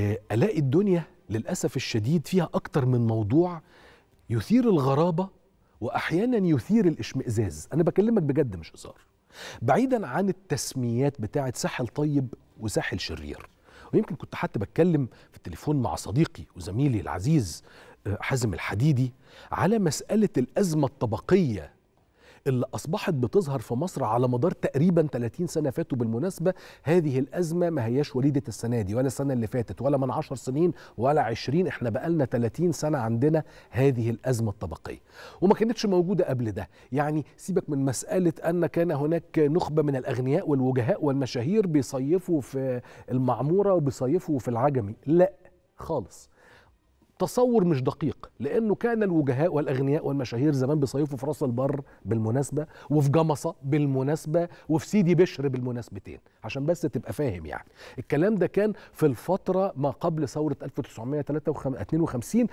آه، الاقي الدنيا للاسف الشديد فيها اكتر من موضوع يثير الغرابه واحيانا يثير الاشمئزاز انا بكلمك بجد مش هزار بعيدا عن التسميات بتاعه ساحل طيب وساحل شرير ويمكن كنت حتى بتكلم في التليفون مع صديقي وزميلي العزيز آه، حازم الحديدي على مساله الازمه الطبقيه اللي اصبحت بتظهر في مصر على مدار تقريبا 30 سنه فاتوا بالمناسبه هذه الازمه ما هياش وليده السنه دي ولا السنه اللي فاتت ولا من 10 سنين ولا 20 احنا بقالنا 30 سنه عندنا هذه الازمه الطبقيه وما كانتش موجوده قبل ده يعني سيبك من مساله ان كان هناك نخبه من الاغنياء والوجهاء والمشاهير بيصيفوا في المعموره وبيصيفوا في العجمي لا خالص تصور مش دقيق لانه كان الوجهاء والاغنياء والمشاهير زمان بيصيفوا في راس البر بالمناسبه وفي جمصه بالمناسبه وفي سيدي بشر بالمناسبتين عشان بس تبقى فاهم يعني الكلام ده كان في الفتره ما قبل ثوره 1952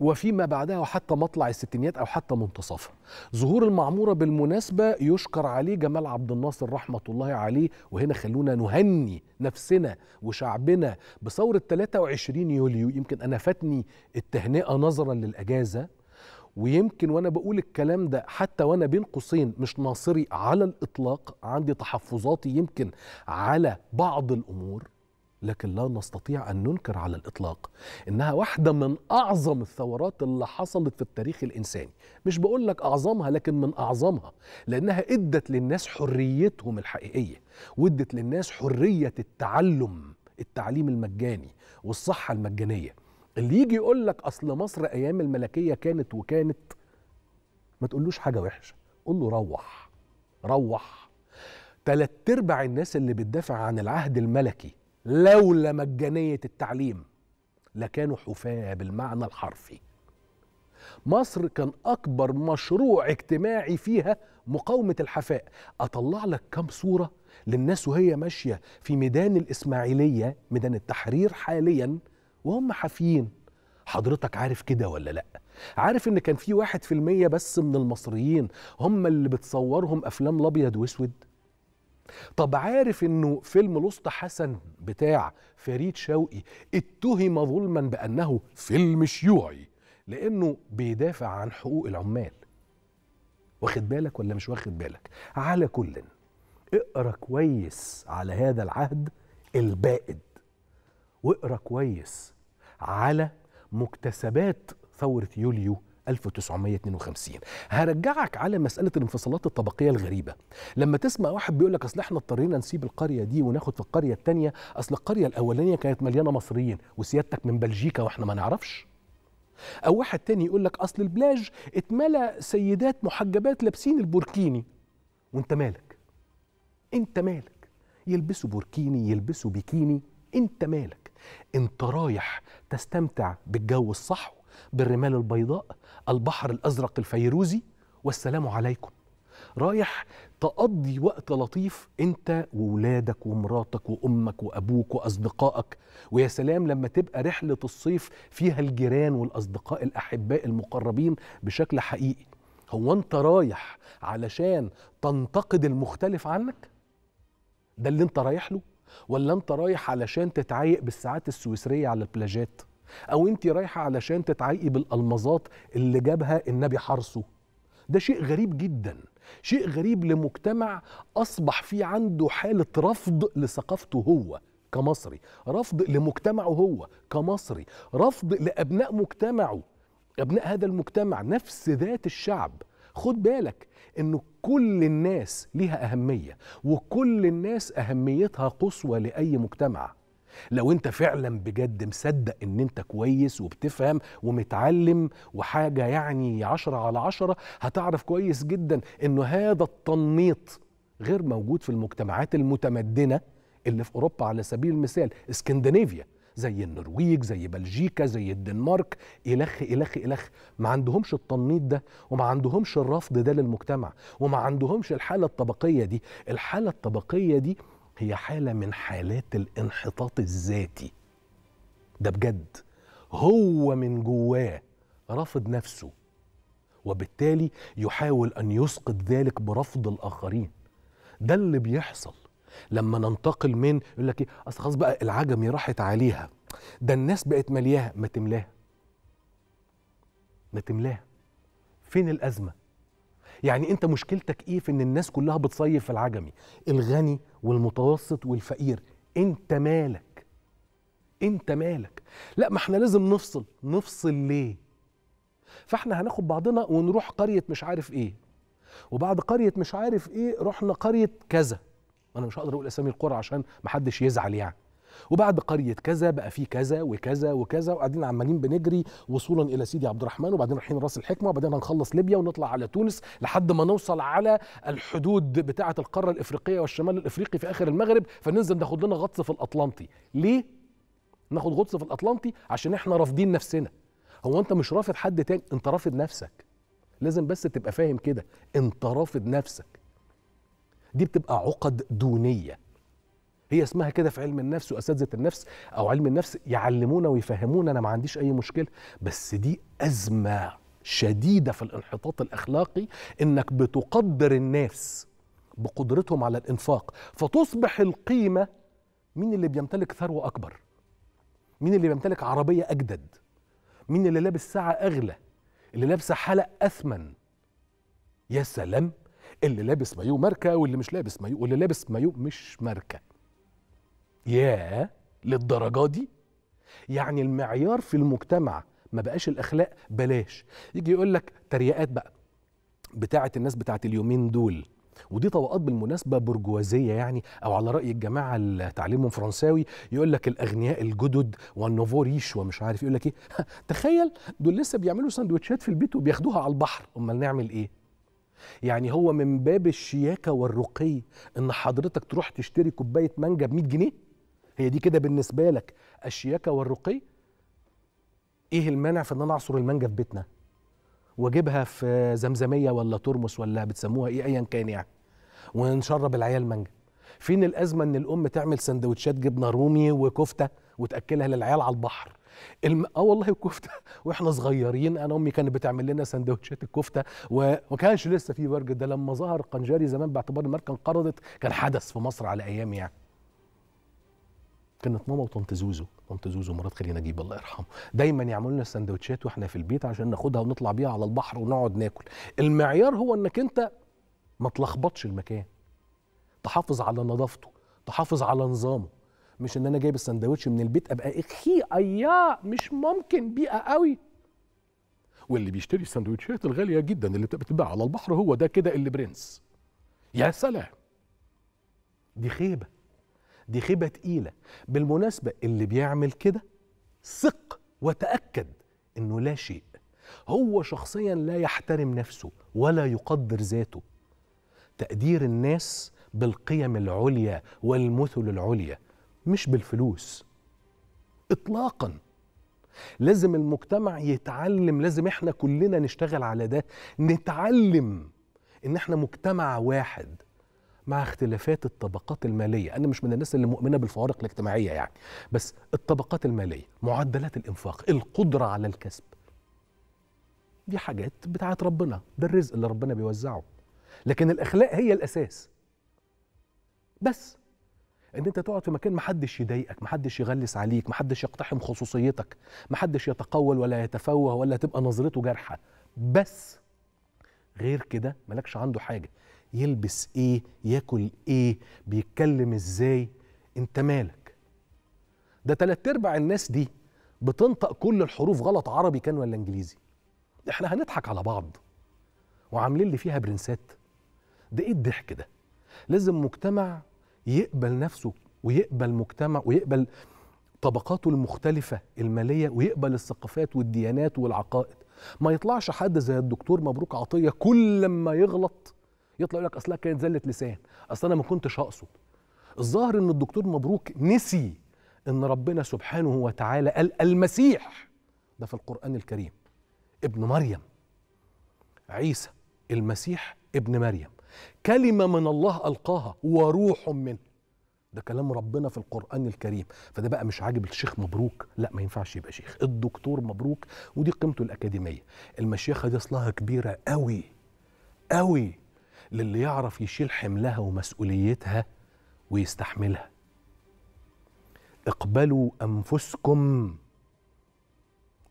وفيما بعدها وحتى مطلع الستينيات او حتى منتصفها. ظهور المعموره بالمناسبه يشكر عليه جمال عبد الناصر رحمه الله عليه وهنا خلونا نهني نفسنا وشعبنا بثوره 23 يوليو يمكن انا فاتني التهنئه نظرا للاجازه ويمكن وانا بقول الكلام ده حتى وانا بين قوسين مش ناصري على الاطلاق عندي تحفظاتي يمكن على بعض الامور لكن لا نستطيع أن ننكر على الإطلاق إنها واحدة من أعظم الثورات اللي حصلت في التاريخ الإنساني مش بقول لك أعظمها لكن من أعظمها لأنها إدت للناس حريتهم الحقيقية وإدت للناس حرية التعلم التعليم المجاني والصحة المجانية اللي يجي يقول لك أصل مصر أيام الملكية كانت وكانت ما تقولوش حاجة وحشة قول له روح روح تلات ارباع الناس اللي بتدافع عن العهد الملكي لولا مجانية التعليم لكانوا حفاة بالمعنى الحرفي مصر كان أكبر مشروع اجتماعي فيها مقاومة الحفاء أطلع لك كم صورة للناس وهي ماشية في ميدان الإسماعيلية ميدان التحرير حاليا وهم حافيين حضرتك عارف كده ولا لأ عارف إن كان في واحد في المية بس من المصريين هم اللي بتصورهم أفلام الأبيض وأسود طب عارف انه فيلم لوست حسن بتاع فريد شوقي اتهم ظلما بانه فيلم شيوعي لانه بيدافع عن حقوق العمال واخد بالك ولا مش واخد بالك على كل اقرا كويس على هذا العهد البائد واقرا كويس على مكتسبات ثوره يوليو 1952 هرجعك على مساله الانفصالات الطبقيه الغريبه لما تسمع واحد بيقول لك اصل احنا اضطرينا نسيب القريه دي وناخد في القريه الثانيه اصل القريه الاولانيه كانت مليانه مصريين وسيادتك من بلجيكا واحنا ما نعرفش او واحد تاني يقول لك اصل البلاج اتملى سيدات محجبات لابسين البوركيني وانت مالك انت مالك يلبسوا بوركيني يلبسوا بيكيني انت مالك انت رايح تستمتع بالجو الصحو بالرمال البيضاء البحر الازرق الفيروزي والسلام عليكم رايح تقضي وقت لطيف انت وولادك ومراتك وامك وابوك واصدقائك ويا سلام لما تبقى رحله الصيف فيها الجيران والاصدقاء الاحباء المقربين بشكل حقيقي هو انت رايح علشان تنتقد المختلف عنك ده اللي انت رايح له ولا انت رايح علشان تتعايق بالساعات السويسريه على البلاجات او انت رايحه علشان تتعايقي بالالمظات اللي جابها النبي حرسه ده شيء غريب جدا شيء غريب لمجتمع اصبح في عنده حاله رفض لثقافته هو كمصري رفض لمجتمعه هو كمصري رفض لابناء مجتمعه ابناء هذا المجتمع نفس ذات الشعب خد بالك ان كل الناس ليها اهميه وكل الناس اهميتها قصوى لاي مجتمع لو انت فعلا بجد مصدق ان انت كويس وبتفهم ومتعلم وحاجه يعني عشرة على عشرة هتعرف كويس جدا انه هذا التنميط غير موجود في المجتمعات المتمدنه اللي في اوروبا على سبيل المثال اسكندنافيا زي النرويج زي بلجيكا زي الدنمارك إلخ إلخ إلخ ما عندهمش التنميط ده وما عندهمش الرفض ده للمجتمع وما عندهمش الحالة الطبقية دي الحالة الطبقية دي هي حاله من حالات الانحطاط الذاتي ده بجد هو من جواه رافض نفسه وبالتالي يحاول ان يسقط ذلك برفض الاخرين ده اللي بيحصل لما ننتقل من يقول لك ايه اصل خلاص بقى العجمي راحت عليها ده الناس بقت ملياها ما تملاها ما تملاها فين الازمه يعني انت مشكلتك ايه في ان الناس كلها بتصيف في العجمي الغني والمتوسط والفقير انت مالك انت مالك لا ما احنا لازم نفصل نفصل ليه فاحنا هناخد بعضنا ونروح قريه مش عارف ايه وبعد قريه مش عارف ايه رحنا قريه كذا انا مش هقدر اقول اسامي القرى عشان محدش يزعل يعني وبعد قريه كذا بقى في كذا وكذا وكذا وقاعدين عمالين بنجري وصولا الى سيدي عبد الرحمن وبعدين رايحين راس الحكمه وبعدين هنخلص ليبيا ونطلع على تونس لحد ما نوصل على الحدود بتاعه القاره الافريقيه والشمال الافريقي في اخر المغرب فننزل ناخد لنا غطس في الاطلنطي ليه ناخد غطس في الاطلنطي عشان احنا رافضين نفسنا هو انت مش رافض حد تاني انت رافض نفسك لازم بس تبقى فاهم كده انت رافض نفسك دي بتبقى عقد دونيه هي اسمها كده في علم النفس واساتذه النفس او علم النفس يعلمونا ويفهمونا انا ما عنديش اي مشكله بس دي ازمه شديده في الانحطاط الاخلاقي انك بتقدر الناس بقدرتهم على الانفاق فتصبح القيمه مين اللي بيمتلك ثروه اكبر مين اللي بيمتلك عربيه اجدد مين اللي لابس ساعه اغلى اللي لابسه حلق اثمن يا سلام اللي لابس مايو ماركه واللي مش لابس مايو واللي لابس مايو مش ماركه ياه للدرجه دي يعني المعيار في المجتمع ما بقاش الاخلاق بلاش يجي يقول لك تريقات بقى بتاعه الناس بتاعه اليومين دول ودي طبقات بالمناسبه برجوازيه يعني او على راي الجماعه اللي تعليمهم فرنساوي يقول لك الاغنياء الجدد والنوفو ريش ومش عارف يقول لك ايه تخيل دول لسه بيعملوا سندوتشات في البيت وبياخدوها على البحر امال نعمل ايه يعني هو من باب الشياكه والرقي ان حضرتك تروح تشتري كوبايه مانجا ب 100 جنيه هي دي كده بالنسبه لك الشياكه والرقي ايه المانع في ان انا اعصر المانجا في بيتنا واجيبها في زمزميه ولا ترمس ولا بتسموها ايه ايا كان يعني ونشرب العيال مانجا فين الازمه ان الام تعمل سندوتشات جبنه رومي وكفته وتاكلها للعيال على البحر الم... اه والله الكفته واحنا صغيرين انا امي كانت بتعمل لنا سندوتشات الكفته وما كانش لسه في برجر ده لما ظهر قنجاري زمان باعتبار المركه انقرضت كان حدث في مصر على ايام يعني كانت ماما وطنط زوزو طنط زوزو مرات خالي نجيب الله يرحمه دايما يعملوا لنا سندوتشات واحنا في البيت عشان ناخدها ونطلع بيها على البحر ونقعد ناكل المعيار هو انك انت ما تلخبطش المكان تحافظ على نظافته تحافظ على نظامه مش ان انا جايب السندوتش من البيت ابقى اخي ايا مش ممكن بيئه قوي واللي بيشتري السندوتشات الغاليه جدا اللي بتتباع على البحر هو ده كده اللي برنس يا سلام دي خيبه دي خيبة تقيلة بالمناسبة اللي بيعمل كده ثق وتأكد إنه لا شيء هو شخصيا لا يحترم نفسه ولا يقدر ذاته تقدير الناس بالقيم العليا والمثل العليا مش بالفلوس اطلاقا لازم المجتمع يتعلم لازم احنا كلنا نشتغل على ده نتعلم ان احنا مجتمع واحد مع اختلافات الطبقات الماليه انا مش من الناس اللي مؤمنه بالفوارق الاجتماعيه يعني بس الطبقات الماليه معدلات الانفاق القدره على الكسب دي حاجات بتاعت ربنا ده الرزق اللي ربنا بيوزعه لكن الاخلاق هي الاساس بس ان انت تقعد في مكان محدش يضايقك محدش يغلس عليك محدش يقتحم خصوصيتك محدش يتقول ولا يتفوه ولا تبقى نظرته جارحه بس غير كده مالكش عنده حاجه يلبس ايه ياكل ايه بيتكلم ازاي انت مالك ده تلات ارباع الناس دي بتنطق كل الحروف غلط عربي كان ولا انجليزي احنا هنضحك على بعض وعاملين لي فيها برنسات ده ايه الضحك ده لازم مجتمع يقبل نفسه ويقبل مجتمع ويقبل طبقاته المختلفة المالية ويقبل الثقافات والديانات والعقائد ما يطلعش حد زي الدكتور مبروك عطية كل ما يغلط يطلع يقول لك اصلها كانت زله لسان اصل انا ما كنتش هقصد الظاهر ان الدكتور مبروك نسي ان ربنا سبحانه وتعالى قال المسيح ده في القران الكريم ابن مريم عيسى المسيح ابن مريم كلمه من الله القاها وروح منه ده كلام ربنا في القرآن الكريم فده بقى مش عاجب الشيخ مبروك لا ما ينفعش يبقى شيخ الدكتور مبروك ودي قيمته الأكاديمية المشيخة دي أصلها كبيرة قوي قوي للي يعرف يشيل حملها ومسؤوليتها ويستحملها اقبلوا انفسكم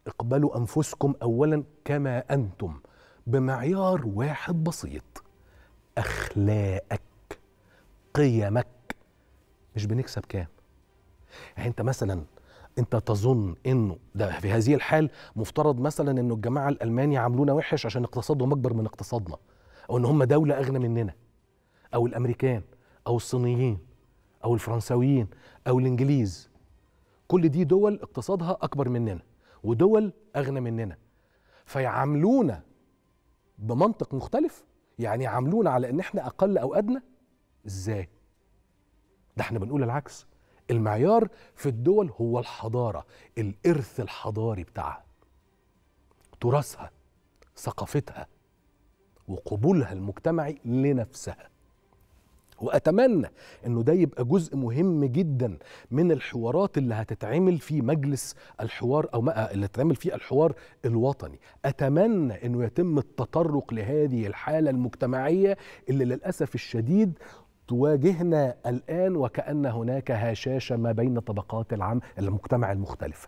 اقبلوا انفسكم اولا كما انتم بمعيار واحد بسيط اخلاقك قيمك مش بنكسب كام يعني انت مثلا انت تظن انه ده في هذه الحال مفترض مثلا انه الجماعه الالماني عاملونا وحش عشان اقتصادهم اكبر من اقتصادنا او ان هم دوله اغنى مننا او الامريكان او الصينيين او الفرنساويين او الانجليز كل دي دول اقتصادها اكبر مننا ودول اغنى مننا فيعاملونا بمنطق مختلف يعني يعاملونا على ان احنا اقل او ادنى ازاي ده احنا بنقول العكس المعيار في الدول هو الحضاره الارث الحضاري بتاعها تراثها ثقافتها وقبولها المجتمعي لنفسها واتمنى انه ده يبقى جزء مهم جدا من الحوارات اللي هتتعمل في مجلس الحوار او ما اللي هتتعمل فيه الحوار الوطني اتمنى انه يتم التطرق لهذه الحاله المجتمعيه اللي للاسف الشديد تواجهنا الان وكان هناك هشاشه ما بين طبقات العام المجتمع المختلفه